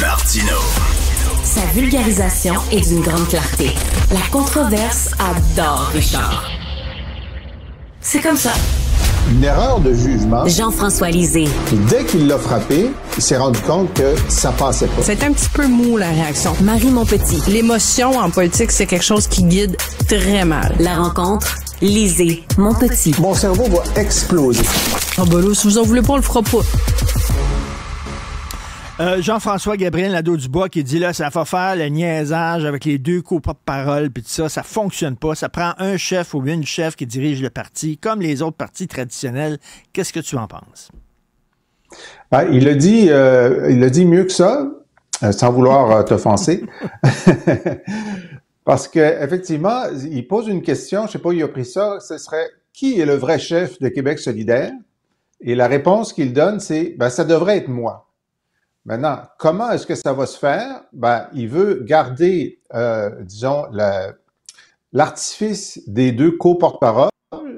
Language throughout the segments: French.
Martino. Sa vulgarisation est d'une grande clarté. La controverse adore Richard. C'est comme ça. Une erreur de jugement. Jean-François Lisée. dès qu'il l'a frappé, il s'est rendu compte que ça passait pas. C'est un petit peu mou, la réaction. Marie mon petit. L'émotion en politique, c'est quelque chose qui guide très mal. La rencontre, Lisée, petit. Mon cerveau va exploser. Oh ben vous en voulez pas, le fera euh, Jean-François Gabriel du dubois qui dit là, ça va faire le niaisage avec les deux de parole puis tout ça, ça fonctionne pas. Ça prend un chef ou une chef qui dirige le parti, comme les autres partis traditionnels. Qu'est-ce que tu en penses? Ben, il le dit, euh, il le dit mieux que ça, euh, sans vouloir t'offenser. Parce que effectivement, il pose une question, je sais pas, il a pris ça, ce serait qui est le vrai chef de Québec solidaire? Et la réponse qu'il donne, c'est ben, ça devrait être moi. Maintenant, comment est-ce que ça va se faire? Ben, il veut garder, euh, disons, l'artifice des deux co-porte-parole.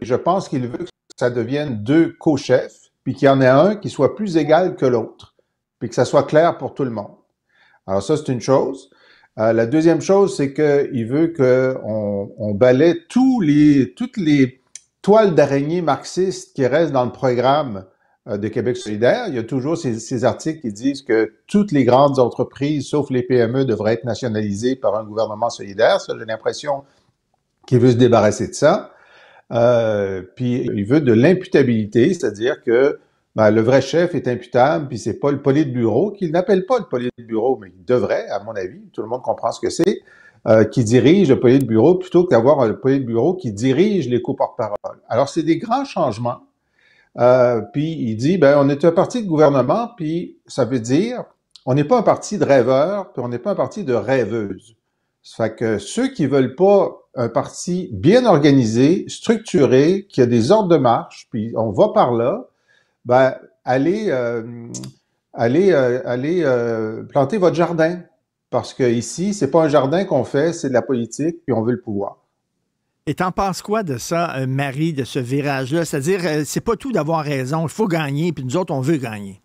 Je pense qu'il veut que ça devienne deux co-chefs, puis qu'il y en ait un qui soit plus égal que l'autre, puis que ça soit clair pour tout le monde. Alors ça, c'est une chose. Euh, la deuxième chose, c'est qu'il veut qu'on on balaie tous les, toutes les toiles d'araignée marxistes qui restent dans le programme euh, de Québec solidaire, il y a toujours ces, articles qui disent que toutes les grandes entreprises, sauf les PME, devraient être nationalisées par un gouvernement solidaire. Ça, j'ai l'impression qu'il veut se débarrasser de ça. Euh, puis il veut de l'imputabilité, c'est-à-dire que ben, le vrai chef est imputable, puis c'est pas le bureau, qu'il n'appelle pas le bureau, mais il devrait, à mon avis, tout le monde comprend ce que c'est, euh, qui dirige le bureau, plutôt qu'avoir un bureau qui dirige les porte parole Alors, c'est des grands changements euh, puis il dit, ben, on est un parti de gouvernement, puis ça veut dire, on n'est pas un parti de rêveurs, puis on n'est pas un parti de rêveuses. Ça fait que ceux qui veulent pas un parti bien organisé, structuré, qui a des ordres de marche, puis on va par là, ben, allez, euh, allez, euh, planter votre jardin. Parce que ici, c'est pas un jardin qu'on fait, c'est de la politique, puis on veut le pouvoir. Et t'en penses quoi de ça, euh, Marie, de ce virage-là? C'est-à-dire, euh, c'est pas tout d'avoir raison. Il faut gagner, puis nous autres, on veut gagner.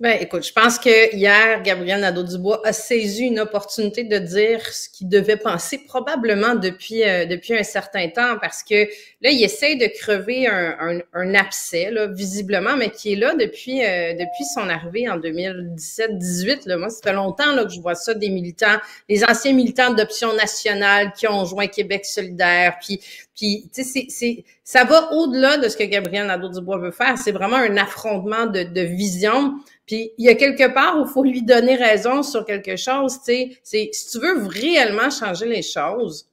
Ben, écoute, je pense que hier, Gabriel Nadeau-Dubois a saisi une opportunité de dire ce qu'il devait penser probablement depuis euh, depuis un certain temps, parce que là, il essaye de crever un, un, un abcès, visiblement, mais qui est là depuis euh, depuis son arrivée en 2017-18. Moi, ça fait longtemps là, que je vois ça des militants, des anciens militants d'option nationale qui ont joint Québec solidaire, puis puis tu sais, c'est ça va au-delà de ce que Gabriel Nadeau-Dubois veut faire. C'est vraiment un affrontement de, de vision. Puis il y a quelque part où il faut lui donner raison sur quelque chose. C'est si tu veux réellement changer les choses,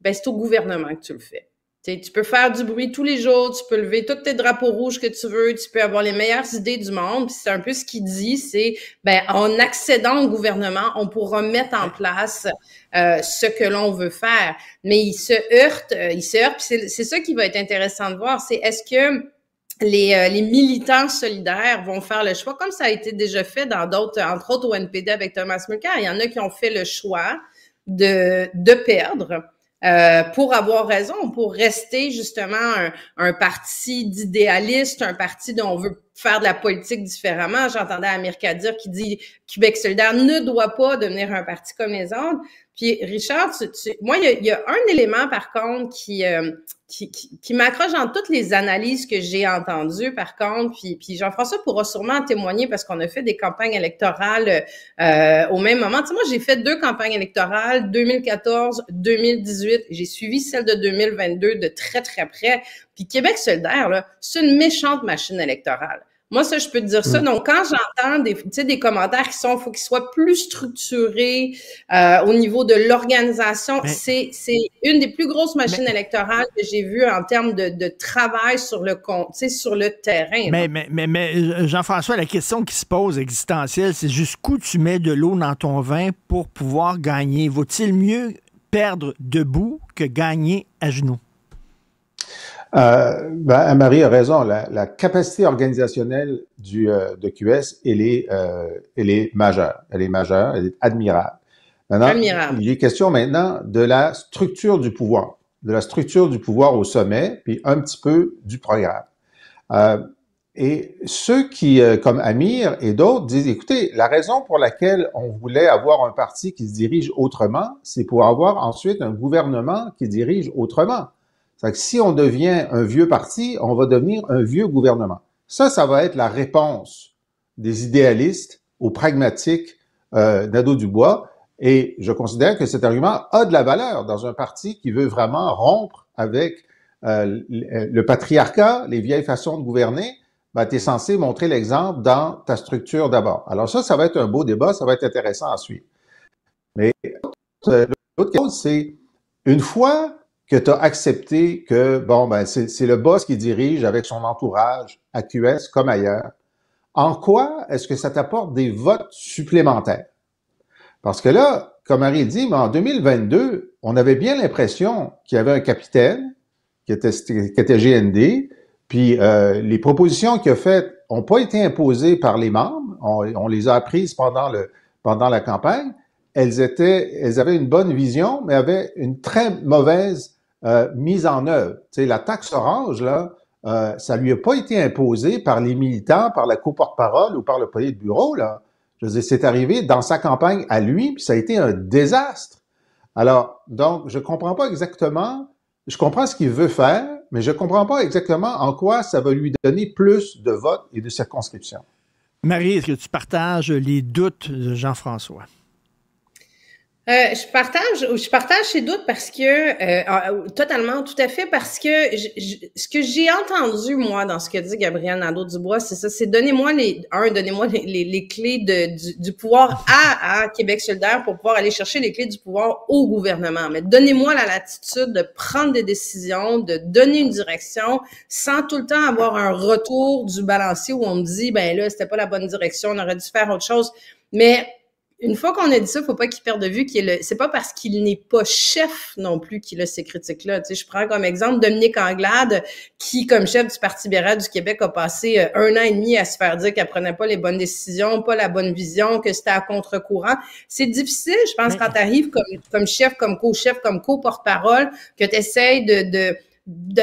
ben c'est au gouvernement que tu le fais tu peux faire du bruit tous les jours, tu peux lever tous tes drapeaux rouges que tu veux, tu peux avoir les meilleures idées du monde. Puis c'est un peu ce qu'il dit, c'est ben en accédant au gouvernement, on pourra mettre en place euh, ce que l'on veut faire. Mais il se heurte, euh, il se heurte. C'est ça qui va être intéressant de voir, c'est est-ce que les, euh, les, militants solidaires vont faire le choix, comme ça a été déjà fait dans d'autres, entre autres au NPD avec Thomas Mulcair. Il y en a qui ont fait le choix de, de perdre euh, pour avoir raison, pour rester justement un, un parti d'idéaliste, un parti dont on veut faire de la politique différemment. J'entendais Amir Kadir qui dit Québec solidaire ne doit pas devenir un parti comme les autres. Puis Richard, moi, il y, a, un élément par contre euh, qui, qui, qui, m'accroche dans toutes les analyses que j'ai entendues par contre, puis, puis Jean-François pourra sûrement témoigner parce qu'on a fait des campagnes électorales euh, au même moment. moi, j'ai fait deux campagnes électorales, 2014-2018. J'ai suivi celle de 2022 de très, très près. Puis Québec solidaire, là, c'est une méchante machine électorale. Moi, ça, je peux dire ça. Mm. Donc, quand j'entends des, des commentaires qui sont, faut qu'ils soient plus structurés euh, au niveau de l'organisation, c'est une des plus grosses machines électorales que j'ai vues en termes de, travail sur le compte, sur le terrain. Mais, mais, mais, mais euh, Jean-François, la question qui se pose existentielle, c'est jusqu'où tu mets de l'eau dans ton vin pour pouvoir gagner. Vaut-il mieux perdre debout que gagner à genoux? Euh, ben, Marie a raison. La, la capacité organisationnelle du, euh, de QS, elle est, euh, elle est majeure. Elle est majeure, elle est admirable. Maintenant, admirable. il est question maintenant de la structure du pouvoir, de la structure du pouvoir au sommet, puis un petit peu du programme. Euh, et ceux qui, euh, comme Amir et d'autres, disent, écoutez, la raison pour laquelle on voulait avoir un parti qui se dirige autrement, c'est pour avoir ensuite un gouvernement qui dirige autrement que si on devient un vieux parti, on va devenir un vieux gouvernement. Ça, ça va être la réponse des idéalistes aux pragmatiques euh, dubois Et je considère que cet argument a de la valeur dans un parti qui veut vraiment rompre avec euh, le patriarcat, les vieilles façons de gouverner. Ben, tu es censé montrer l'exemple dans ta structure d'abord. Alors ça, ça va être un beau débat, ça va être intéressant à suivre. Mais euh, l'autre chose, c'est une fois que tu as accepté que, bon, ben, c'est le boss qui dirige avec son entourage à QS comme ailleurs. En quoi est-ce que ça t'apporte des votes supplémentaires? Parce que là, comme Harry dit, mais en 2022, on avait bien l'impression qu'il y avait un capitaine qui était, qui était GND, puis euh, les propositions qu'il a faites n'ont pas été imposées par les membres, on, les a apprises pendant, le, pendant la campagne, elles étaient, elles avaient une bonne vision, mais avaient une très mauvaise euh, mise en œuvre. Tu la taxe orange, là, euh, ça lui a pas été imposé par les militants, par la porte parole ou par le de bureau, là. Je veux c'est arrivé dans sa campagne à lui, ça a été un désastre. Alors, donc, je comprends pas exactement, je comprends ce qu'il veut faire, mais je comprends pas exactement en quoi ça va lui donner plus de votes et de circonscriptions. Marie, est-ce que tu partages les doutes de Jean-François? Euh, je partage, je partage ces doutes parce que euh, totalement, tout à fait, parce que ce que j'ai entendu moi dans ce que dit Gabriel Nadeau Dubois, c'est ça, c'est donnez-moi les un, donnez-moi les, clés du, pouvoir à, à Québec solidaire pour pouvoir aller chercher les clés du pouvoir au gouvernement. Mais donnez-moi la latitude de prendre des décisions, de donner une direction, sans tout le temps avoir un retour du balancier où on me dit ben là c'était pas la bonne direction, on aurait dû faire autre chose. Mais une fois qu'on a dit ça, faut pas qu'il perde de vue qu'il est le... c'est pas parce qu'il n'est pas chef non plus qu'il a ces critiques-là. je prends comme exemple Dominique Anglade, qui, comme chef du Parti libéral du Québec, a passé euh, un an et demi à se faire dire qu'elle prenait pas les bonnes décisions, pas la bonne vision, que c'était à contre-courant. C'est difficile, je pense, quand tu arrives comme, comme chef, comme co-chef, comme co-porte-parole, que tu essaies de, de de,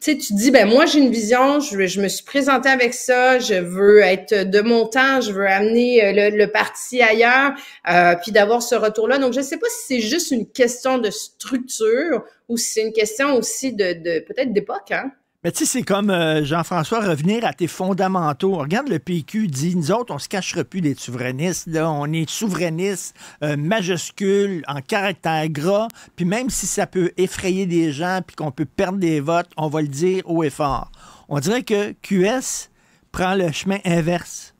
tu dis, ben moi, j'ai une vision, je, je, me suis présentée avec ça, je veux être de mon temps, je veux amener euh, le, parti ailleurs, euh, puis d'avoir ce retour-là. Donc, je ne sais pas si c'est juste une question de structure ou si c'est une question aussi de, de peut-être d'époque. Hein? Mais tu sais, c'est comme, euh, Jean-François, revenir à tes fondamentaux. Regarde, le PQ dit, nous autres, on se cachera plus des souverainistes. Là. On est souverainistes, euh, majuscules, en caractère gras. Puis même si ça peut effrayer des gens, puis qu'on peut perdre des votes, on va le dire haut et fort. On dirait que QS prend le chemin inverse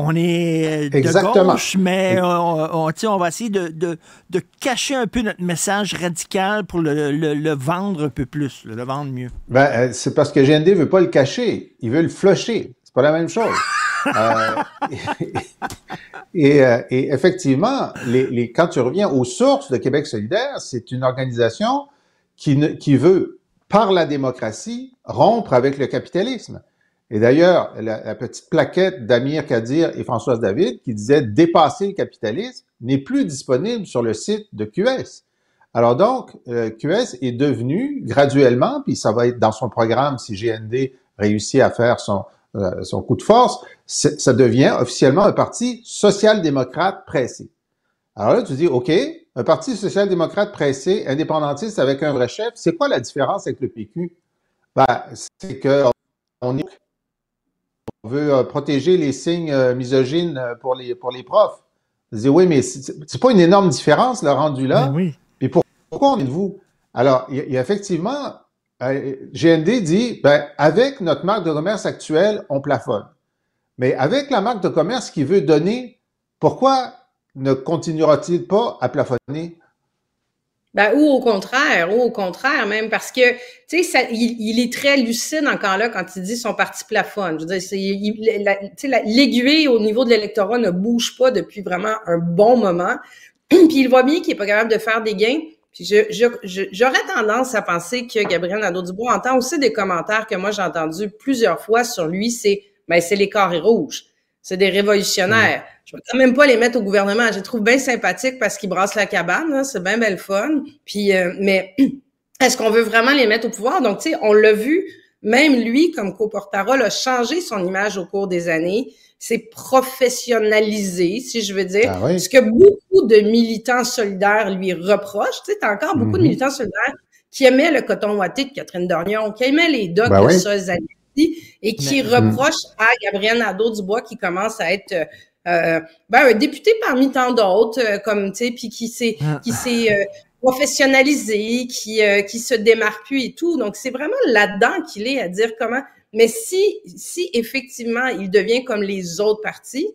on est euh, de gauche, mais on, on, on va essayer de, cacher un peu notre message radical pour le, vendre un peu plus, le vendre mieux. Ben, euh, c'est parce que GND ne veut pas le cacher, il veut le flusher. C'est pas la même chose. Euh, et, effectivement, les, quand tu reviens aux sources de Québec solidaire, c'est une organisation qui, qui veut, par la démocratie, rompre avec le capitalisme. Et d'ailleurs, la, petite plaquette d'Amir Kadir et Françoise David qui disait Dépasser le capitalisme n'est plus disponible sur le site de QS. Alors donc, euh, QS est devenu graduellement, puis ça va être dans son programme si GND réussit à faire son, euh, son coup de force, ça devient officiellement un parti social-démocrate pressé. Alors là, tu dis, OK, un parti social-démocrate pressé, indépendantiste avec un vrai chef, c'est quoi la différence avec le PQ? Ben, c'est que on est on veut euh, protéger les signes euh, misogynes euh, pour les, pour les profs. Je oui, mais c'est pas une énorme différence, le rendu là. Oui. et pourquoi on est vous? Alors, il effectivement, GND dit, ben, avec notre marque de commerce actuelle, on plafonne. Mais avec la marque de commerce qui veut donner, pourquoi ne continuera-t-il pas à plafonner? Ben, ou au contraire, ou au contraire même, parce que, tu sais, il, est très lucide encore là quand il dit son parti plafonne. Je veux dire, l'aiguille au niveau de l'électorat ne bouge pas depuis vraiment un bon moment. Puis il voit bien qu'il est pas capable de faire des gains. Puis j'aurais tendance à penser que Gabriel Nadeau-Dubois entend aussi des commentaires que moi j'ai entendus plusieurs fois sur lui, c'est, ben, c'est les carrés rouges. C'est des révolutionnaires. Mmh. Je vais quand même pas les mettre au gouvernement. Je les trouve bien sympathiques parce qu'ils brassent la cabane. Hein. C'est bien belle fun. Puis, euh, mais est-ce qu'on veut vraiment les mettre au pouvoir? Donc, tu sais, on l'a vu, même lui, comme co-porte-parole, a changé son image au cours des années. C'est professionnalisé, si je veux dire. Ah Ce que beaucoup de militants solidaires lui reprochent. Tu sais, t'as encore beaucoup de mhm. militants solidaires qui aimaient le coton ouaté de Catherine Dornion, qui aimaient les docs ben de oui. et qui ben, mhm. reprochent à Gabriel Nadeau-Dubois qui commence à être euh, euh, ben, un député parmi tant d'autres, euh, comme tu puis qui s'est ah. qui s'est euh, professionnalisé, qui qui se démarque et tout. Donc c'est vraiment là-dedans qu'il est à dire comment. Mais si si effectivement il devient comme les autres partis,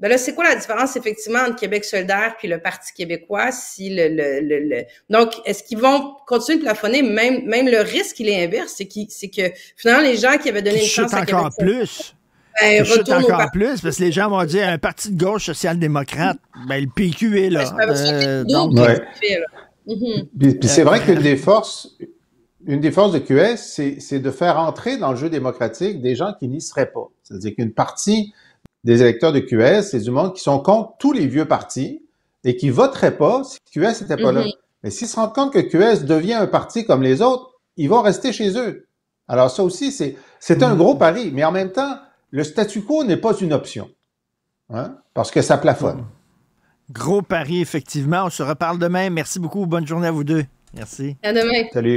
ben là, c'est quoi la différence effectivement entre Québec solidaire puis le Parti québécois si le, donc est-ce qu'ils vont continuer de plafonner même même le risque il est inverse c'est qui c'est que finalement les gens qui avaient donné une chance à Québec plus ben, chute encore plus, parce que les gens vont dire un parti de gauche social-démocrate, ben, le PQ est là. Ben, c'est vrai qu'une des forces, une des de QS, c'est de faire entrer dans le jeu démocratique des gens qui n'y seraient pas. C'est-à-dire qu'une partie des électeurs de QS, c'est du monde qui sont contre tous les vieux partis et qui voteraient pas si QS n'était pas là. Mm-hmm. Mais s'ils se rendent compte que QS devient un parti comme les autres, ils vont rester chez eux. Alors ça aussi, c'est un mm-hmm. gros pari. Mais en même temps, le statu quo n'est pas une option, hein, parce que ça plafonne. Gros pari, effectivement. On se reparle demain. Merci beaucoup. Bonne journée à vous deux. Merci. À demain. Salut.